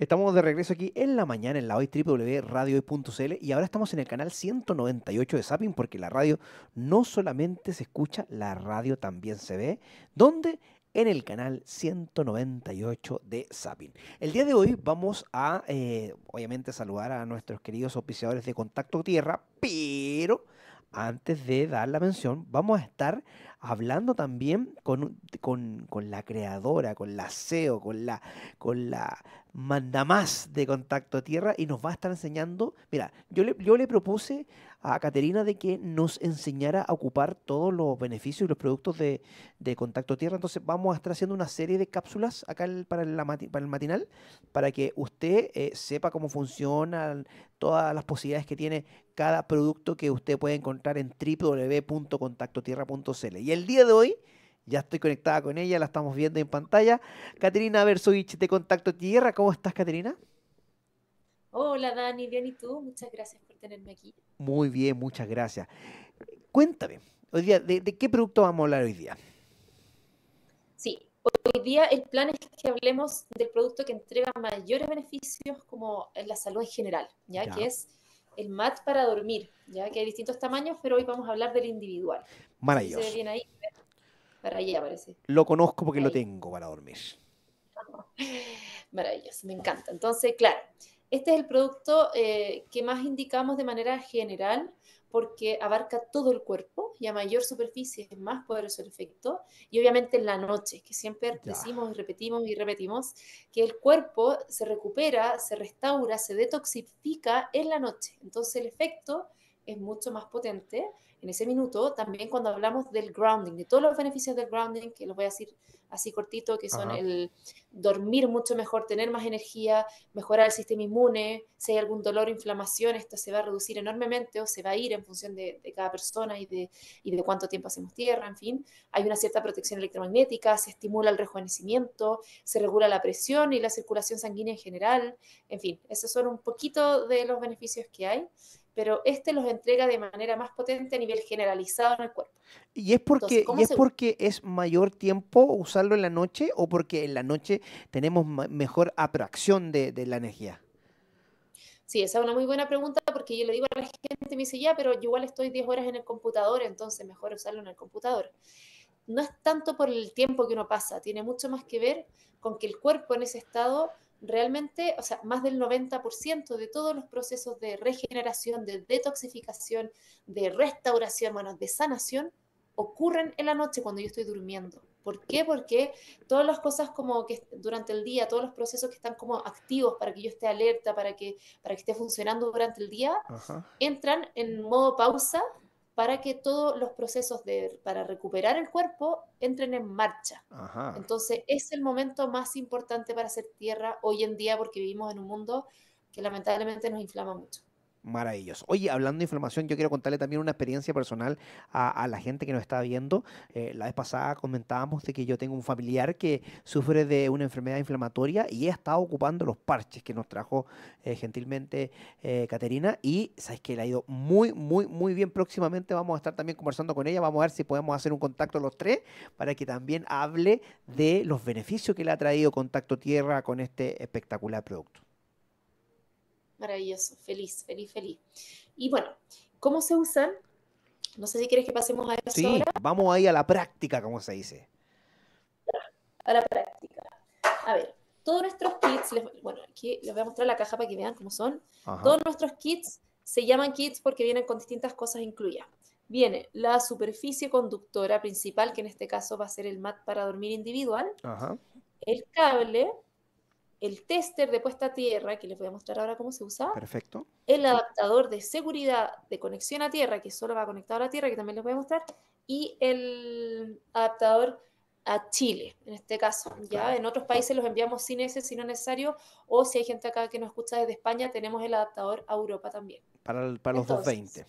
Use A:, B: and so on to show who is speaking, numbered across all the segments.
A: Estamos de regreso aquí en la mañana en la hoy www.radio.cl y ahora estamos en el canal 198 de Zapping porque la radio no solamente se escucha, la radio también se ve. ¿Dónde? En el canal 198 de Zapping. El día de hoy vamos a, eh, obviamente, saludar a nuestros queridos oficiadores de Contacto Tierra, pero antes de dar la mención, vamos a estar hablando también con, con, con, la creadora, con la SEO, con la, con la manda más de Contacto Tierra y nos va a estar enseñando. Mira, yo le, yo le propuse a Caterina de que nos enseñara a ocupar todos los beneficios y los productos de, de Contacto Tierra. Entonces vamos a estar haciendo una serie de cápsulas acá para, el, para, el matinal para que usted eh, sepa cómo funcionan todas las posibilidades que tiene cada producto que usted puede encontrar en www.contactotierra.cl. Y el día de hoy ya estoy conectada con ella, la estamos viendo en pantalla. Caterina Bersovich de Contacto Tierra, ¿cómo estás, Caterina?
B: Hola, Dani, bien, ¿y tú? Muchas gracias por tenerme aquí.
A: Muy bien, muchas gracias. Cuéntame, hoy día, ¿de, qué producto vamos a hablar hoy día?
B: Sí, hoy día el plan es que hablemos del producto que entrega mayores beneficios como en la salud en general, ¿ya? que es el mat para dormir, ya que hay distintos tamaños, pero hoy vamos a hablar del individual. Maravilloso. ahí? parece.
A: Lo conozco porque lo tengo para dormir.
B: Maravilloso, me encanta. Entonces, claro, este es el producto eh, que más indicamos de manera general porque abarca todo el cuerpo y a mayor superficie es más poderoso el efecto. Y obviamente en la noche, que siempre decimos y repetimos y repetimos, que el cuerpo se recupera, se restaura, se detoxifica en la noche. Entonces el efecto es mucho más potente en ese minuto. También cuando hablamos del grounding, de todos los beneficios del grounding, que los voy a decir así cortito, que son el dormir mucho mejor, tener más energía, mejorar el sistema inmune, si hay algún dolor o inflamación, esto se va a reducir enormemente o se va a ir en función de, de cada persona y de, y de cuánto tiempo hacemos tierra, en fin. Hay una cierta protección electromagnética, se estimula el rejuvenecimiento, se regula la presión y la circulación sanguínea en general, en fin, esos son un poquito de los beneficios que hay pero este los entrega de manera más potente a nivel generalizado en el cuerpo.
A: ¿Y es porque, es, mayor tiempo usarlo en la noche o porque en la noche tenemos mejor atracción de, la energía?
B: Sí, esa es una muy buena pregunta porque yo le digo a la gente, me dice, ya, pero yo igual estoy 10 horas en el computador, entonces mejor usarlo en el computador. No es tanto por el tiempo que uno pasa, tiene mucho más que ver con que el cuerpo en ese estado realmente, o sea, más del 90% de todos los procesos de regeneración, de detoxificación, de restauración, bueno, de sanación, ocurren en la noche cuando yo estoy durmiendo. ¿Por qué? Porque todas las cosas como que durante el día, todos los procesos que están como activos para que yo esté alerta, para que, para que esté funcionando durante el día, entran en modo pausa para que todos los procesos de, para recuperar el cuerpo entren en marcha. Entonces es el momento más importante para hacer tierra hoy en día porque vivimos en un mundo que lamentablemente nos inflama mucho.
A: Maravilloso. Oye, hablando de inflamación, yo quiero contarle también una experiencia personal a, la gente que nos está viendo. Eh, la vez pasada comentábamos de que yo tengo un familiar que sufre de una enfermedad inflamatoria y ha estado ocupando los parches que nos trajo eh, gentilmente eh, Caterina y sabes que le ha ido muy, muy, muy bien. Próximamente vamos a estar también conversando con ella. Vamos a ver si podemos hacer un contacto los tres para que también hable de los beneficios que le ha traído Contacto Tierra con este espectacular producto.
B: Maravilloso, feliz, feliz, feliz. Y bueno, ¿cómo se usan? No sé si quieres que pasemos a eso. Sí,
A: vamos ahí a la práctica, como se dice.
B: A la práctica. A ver, todos nuestros kits, bueno, aquí les voy a mostrar la caja para que vean cómo son. Todos nuestros kits se llaman kits porque vienen con distintas cosas incluidas. Viene la superficie conductora principal, que en este caso va a ser el mat para dormir individual, el cable, el tester de puesta a tierra, que les voy a mostrar ahora cómo se usa. Perfecto. El adaptador de seguridad de conexión a tierra, que solo va conectado a la tierra, que también les voy a mostrar. Y el adaptador a Chile, en este caso. Ya en otros países los enviamos sin ese, si no es necesario. O si hay gente acá que nos escucha desde España, tenemos el adaptador a Europa también.
A: Para, para los 220.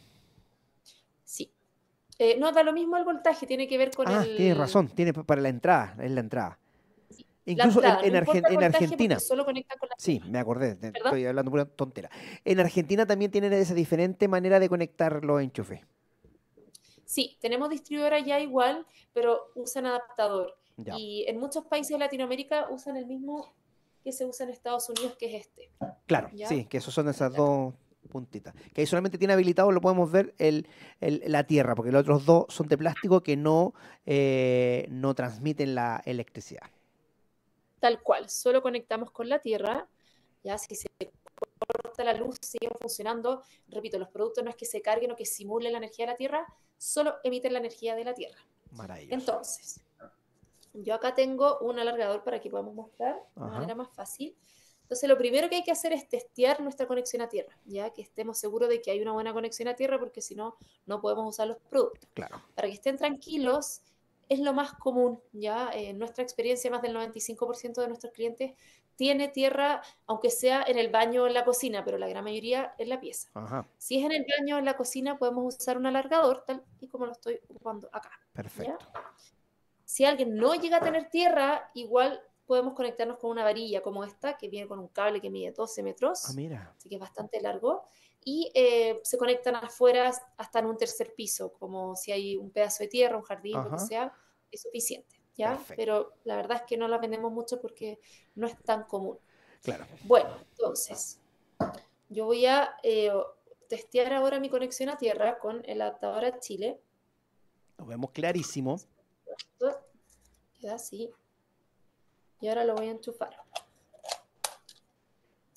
B: Sí. Eh, no da lo mismo el voltaje, tiene que ver con ah, el. razón,
A: tiene para la entrada, es la entrada. Incluso en, Argentina. sí, me acordé, estoy hablando pura tontera. En Argentina también tienen esa diferente manera de conectar los enchufes.
B: Sí, tenemos distribuidora ya igual, pero usan adaptador. Y en muchos países de Latinoamérica usan el mismo que se usa en Estados Unidos, que es este.
A: Claro, sí, que esos son esas dos puntitas. Que ahí solamente tiene habilitado, lo podemos ver, el, la tierra, porque los otros dos son de plástico que no, eh, no transmiten la electricidad
B: tal cual, solo conectamos con la Tierra, ya si se corta la luz, sigue funcionando, repito, los productos no es que se carguen o que simulen la energía de la Tierra, solo emiten la energía de la Tierra. Maravilloso. Entonces, yo acá tengo un alargador para que podamos mostrar de manera más fácil. Entonces, lo primero que hay que hacer es testear nuestra conexión a tierra, ya que estemos seguros de que hay una buena conexión a tierra, porque si no, no podemos usar los productos. Claro. Para que estén tranquilos, es lo más común, ¿ya? En eh, nuestra experiencia, más del 95% de nuestros clientes tiene tierra, aunque sea en el baño o en la cocina, pero la gran mayoría en la pieza. Si es en el baño o en la cocina, podemos usar un alargador, tal y como lo estoy ocupando acá. Perfecto. Si alguien no llega a tener tierra, igual podemos conectarnos con una varilla como esta, que viene con un cable que mide 12 metros, ah, así que es bastante largo, y eh, se conectan afuera hasta en un tercer piso, como si hay un pedazo de tierra, un jardín, lo que sea, es suficiente, ¿ya? Pero la verdad es que no las vendemos mucho porque no es tan común. Claro. Bueno, entonces, yo voy a eh, testear ahora mi conexión a tierra con el adaptador a Chile.
A: Lo vemos clarísimo.
B: Queda así. Y ahora lo voy a enchufar.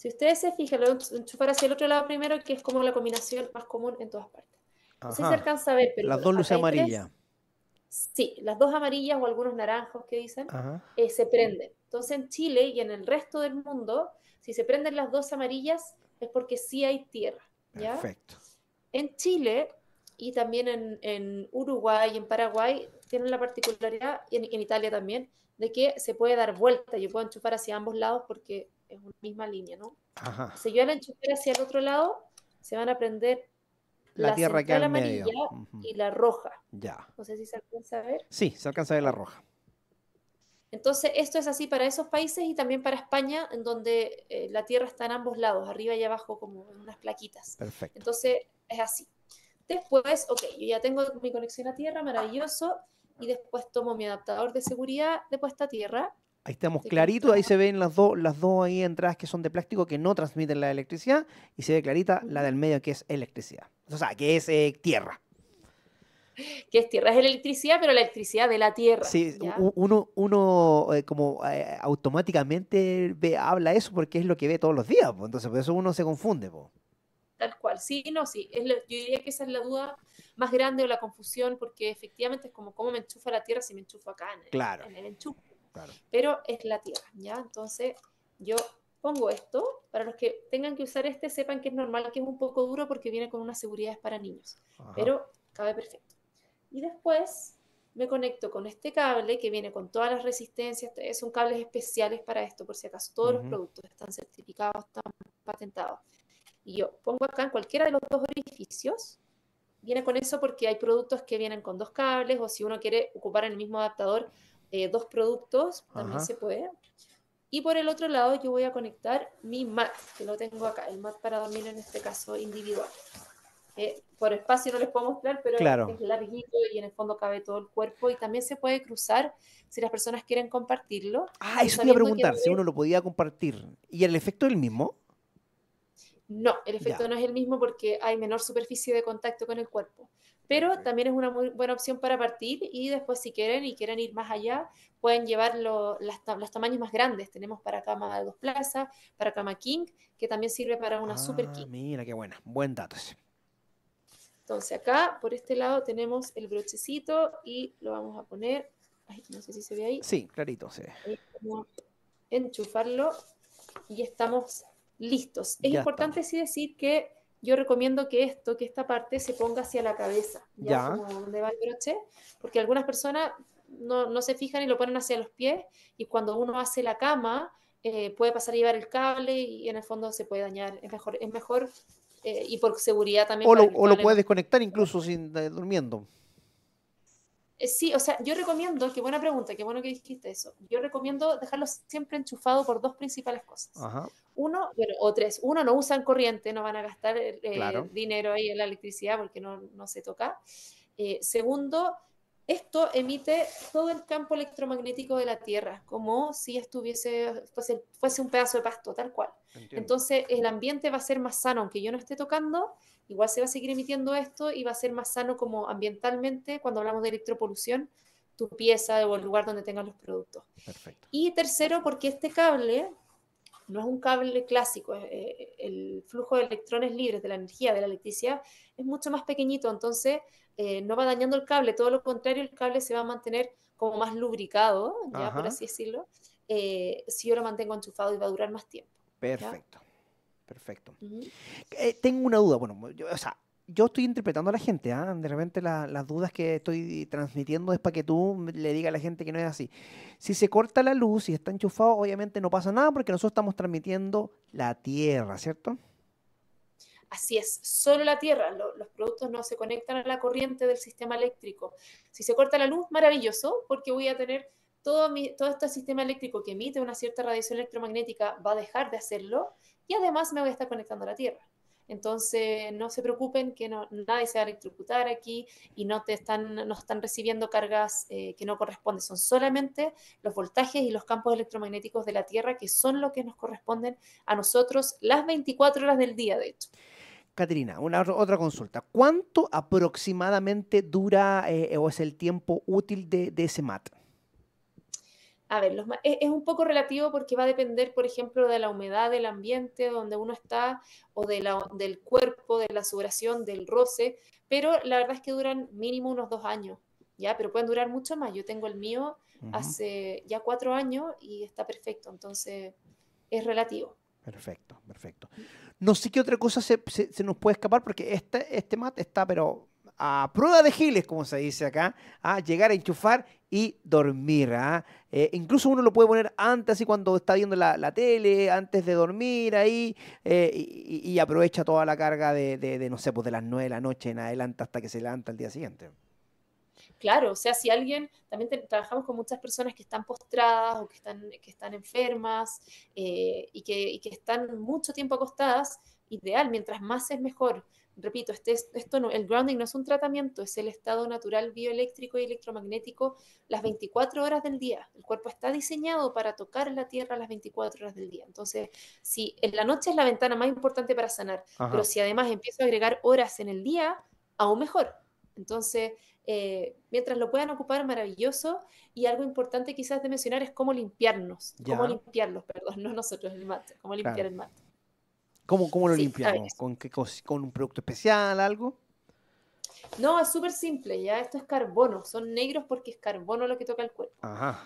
B: Si ustedes se fijan, lo enchufar hacia el otro lado primero, que es como la combinación más común en todas partes. No se alcanza a ver, pero. Las dos luces amarillas. Sí, las dos amarillas o algunos naranjos que dicen, eh, se prenden. Entonces en Chile y en el resto del mundo, si se prenden las dos amarillas, es porque sí hay tierra. ¿ya? Perfecto. En Chile y también en, Uruguay y en Paraguay tienen la particularidad, y en, en Italia también, de que se puede dar vuelta, yo puedo enchufar hacia ambos lados porque es una misma línea, ¿no? Ajá. Si yo la enchufera hacia el otro lado, se van a prender la, tierra que hay amarilla y la roja. Ya. No sé si se alcanza a ver.
A: Sí, se alcanza a ver la roja.
B: Entonces, esto es así para esos países y también para España, en donde eh, la tierra está en ambos lados, arriba y abajo, como en unas plaquitas. Perfecto. Entonces, es así. Después, ok, yo ya tengo mi conexión a tierra, maravilloso, y después tomo mi adaptador de seguridad de puesta a tierra
A: Ahí estamos clarito, ahí se ven las dos las dos ahí entradas que son de plástico que no transmiten la electricidad y se ve clarita la del medio que es electricidad, o sea, que es eh, tierra.
B: Que es tierra, es electricidad, pero la electricidad de la tierra. Sí,
A: uno, uno eh, como eh, automáticamente habla eso porque es lo que ve todos los días, entonces por eso uno se confunde. Pues.
B: Tal cual, sí, no, sí, yo diría que esa es la duda más grande o la confusión porque efectivamente es como cómo me enchufa la tierra si me enchufo acá claro. en el enchufe. Pero es la tierra, ¿ya? Entonces yo pongo esto, para los que tengan que usar este sepan que es normal, que es un poco duro porque viene con unas seguridades para niños, pero cabe perfecto. Y después me conecto con este cable que viene con todas las resistencias, son cables especiales para esto por si acaso, todos los productos están certificados, están patentados. Y yo pongo acá en cualquiera de los dos orificios, viene con eso porque hay productos que vienen con dos cables o si uno quiere ocupar el mismo adaptador, eh, dos productos, también se puede. Y por el otro lado yo voy a conectar mi mat, que lo tengo acá, el mat para dormir en este caso individual. Eh, por espacio no les puedo mostrar, pero claro. es larguito y en el fondo cabe todo el cuerpo y también se puede cruzar si las personas quieren compartirlo. Ah, eso me preguntar, si uno
A: lo podía compartir. ¿Y el efecto es el mismo?
B: No, el efecto no es el mismo porque hay menor superficie de contacto con el cuerpo. Pero también es una muy buena opción para partir y después si quieren y quieren ir más allá, pueden llevar los tamaños más grandes. Tenemos para cama de dos plazas, para cama king, que también sirve para una super ah, king.
A: Mira, qué buena, buen dato.
B: Entonces acá, por este lado, tenemos el brochecito y lo vamos a poner, no sé si se ve ahí. Sí, clarito, sí. Enchufarlo y estamos listos. Es importante sí decir que yo recomiendo que esto, que esta parte se ponga hacia la cabeza, ya, donde va el broche, porque algunas personas no, se fijan y lo ponen hacia los pies y cuando uno hace la cama eh, puede pasar a llevar el cable y en el fondo se puede dañar. Es mejor, es mejor eh, y por seguridad también. O lo, puedes
A: desconectar incluso sin eh, durmiendo.
B: Sí, o sea, yo recomiendo, qué buena pregunta, qué bueno que dijiste eso. Yo recomiendo dejarlo siempre enchufado por dos principales cosas. Ajá uno, bueno, o tres, uno no usan corriente, no van a gastar eh, eh, dinero ahí en la electricidad porque no, se toca. Eh, segundo, esto emite todo el campo electromagnético de la Tierra, como si estuviese, fuese, fuese un pedazo de pasto, tal cual. Entonces el ambiente va a ser más sano, aunque yo no esté tocando, igual se va a seguir emitiendo esto y va a ser más sano como ambientalmente, cuando hablamos de electropolución, tu pieza o el lugar donde tengas los productos. Perfecto. Y tercero, porque este cable no es un cable clásico, eh, el flujo de electrones libres de la energía, de la electricidad, es mucho más pequeñito, entonces eh, no va dañando el cable, todo lo contrario, el cable se va a mantener como más lubricado, ya por así decirlo, eh, si yo lo mantengo enchufado y va a durar más tiempo. Perfecto.
A: Perfecto. tengo una duda, bueno, o sea, yo estoy interpretando a la gente, ¿ah? de repente las dudas que estoy transmitiendo es para que tú le digas a la gente que no es así. Si se corta la luz y está enchufado, obviamente no pasa nada porque nosotros estamos transmitiendo la tierra, ¿cierto?
B: Así es, solo la tierra, los productos no se conectan a la corriente del sistema eléctrico. Si se corta la luz, maravilloso, porque voy a tener todo, mi, todo este sistema eléctrico que emite una cierta radiación electromagnética, va a dejar de hacerlo y además me voy a estar conectando a la tierra. Entonces, no se preocupen que no, nadie se va a electrocutar aquí y no, te están, no están recibiendo cargas eh, que no corresponden. Son solamente los voltajes y los campos electromagnéticos de la Tierra que son lo que nos corresponden a nosotros las 24 horas del día, de hecho.
A: Caterina, una otra consulta. ¿Cuánto aproximadamente dura eh, o es el tiempo útil de, de ese MAT?
B: a ver, e-, es, un poco relativo porque va a depender, por ejemplo, de la humedad del ambiente donde uno está o de la, del cuerpo, de la sudoración, del roce, pero la verdad es que duran mínimo unos dos años, ¿ya? Pero pueden durar mucho más. Yo tengo el mío hace ya cuatro años y está perfecto, entonces es relativo.
A: Perfecto, perfecto. No sé qué otra cosa se, nos puede escapar porque este, este está, pero a prueba de giles, como se dice acá, a llegar a enchufar y dormir. ¿ah? Eh, incluso uno lo puede poner antes, y cuando está viendo la, tele, antes de dormir ahí, eh, y, aprovecha toda la carga de, no sé, pues de las 9 de la noche en adelante hasta que se levanta el día siguiente.
B: Claro, o sea, si alguien, también trabajamos con muchas personas que están postradas o que están, que están enfermas eh, y, que, y que están mucho tiempo acostadas, ideal, mientras más es mejor repito, este, esto el grounding no es un tratamiento, es el estado natural bioeléctrico y electromagnético las 24 horas del día. El cuerpo está diseñado para tocar la tierra las 24 horas del día. Entonces, si en la noche es la ventana más importante para sanar, pero si además empiezo a agregar horas en el día, aún mejor. Entonces, eh, mientras lo puedan ocupar, maravilloso. Y algo importante quizás de mencionar es cómo limpiarnos, cómo limpiarlos, perdón, no nosotros el mate, cómo limpiar el mate.
A: ¿Cómo, cómo lo limpiamos? ¿Con, qué, ¿Con un producto especial, algo?
B: No, es súper simple, ya. Esto es carbono. Son negros porque es carbono lo que toca el cuerpo.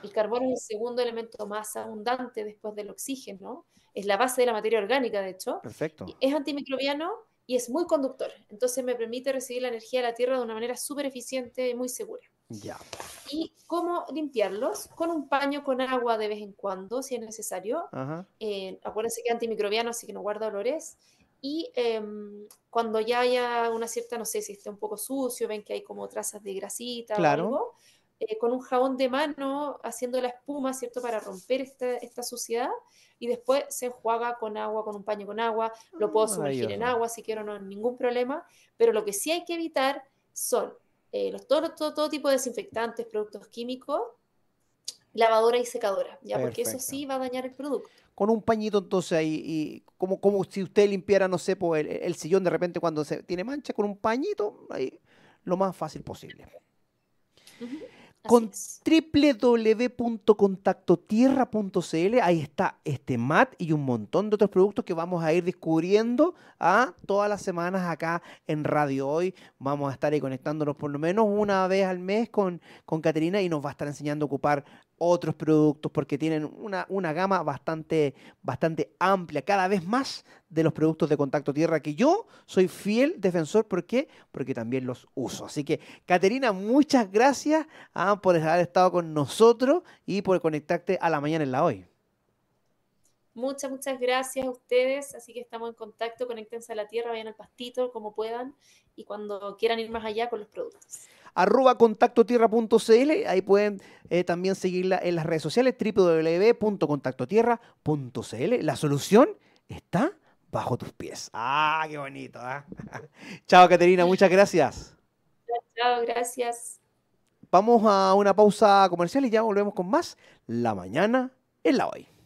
B: El carbono es el segundo elemento más abundante después del oxígeno. Es la base de la materia orgánica, de hecho. Perfecto. Es antimicrobiano y es muy conductor. Entonces me permite recibir la energía de la Tierra de una manera súper eficiente y muy segura. Ya. ¿Y cómo limpiarlos? Con un paño con agua de vez en cuando, si es necesario. Eh, acuérdense que es antimicrobiano, así que no guarda olores. Y em, cuando ya haya una cierta, no sé si está un poco sucio, ven que hay como trazas de grasita claro. o algo, eh, con un jabón de mano haciendo la espuma, ¿cierto? Para romper esta, esta suciedad y después se enjuaga con agua, con un paño con agua, lo puedo ah, sumergir en agua si quiero, no ningún problema, pero lo que sí hay que evitar son eh, los, todo, todo, tipo de desinfectantes, productos químicos, lavadora y secadora, ya porque eso sí va a dañar el producto.
A: Con un pañito entonces ahí, como, como si usted limpiara, no sé, pues, el, sillón de repente cuando se tiene mancha, con un pañito, lo más fácil posible con www.contactotierra.cl. Ahí está este mat y un montón de otros productos que vamos a ir descubriendo a ¿ah? todas las semanas acá en Radio Hoy. Vamos a estar ahí conectándonos por lo menos una vez al mes con, con Caterina y nos va a estar enseñando a ocupar otros productos, porque tienen una, una gama bastante, bastante amplia, cada vez más de los productos de contacto tierra, que yo soy fiel defensor, ¿por qué? Porque también los uso. Así que, Caterina, muchas gracias ah, por haber estado con nosotros y por conectarte a la mañana en la hoy.
B: Muchas, muchas gracias a ustedes. Así que estamos en contacto. Conéctense a la tierra, vayan al pastito como puedan y cuando quieran ir más allá con los productos.
A: Arroba contactotierra.cl, ahí pueden eh, también seguirla en las redes sociales, www.contactotierra.cl. La solución está bajo tus pies. Ah, qué bonito. ¿ah? chao, Caterina, muchas gracias.
B: Chao, gracias.
A: Vamos a una pausa comercial y ya volvemos con más La Mañana en la Hoy.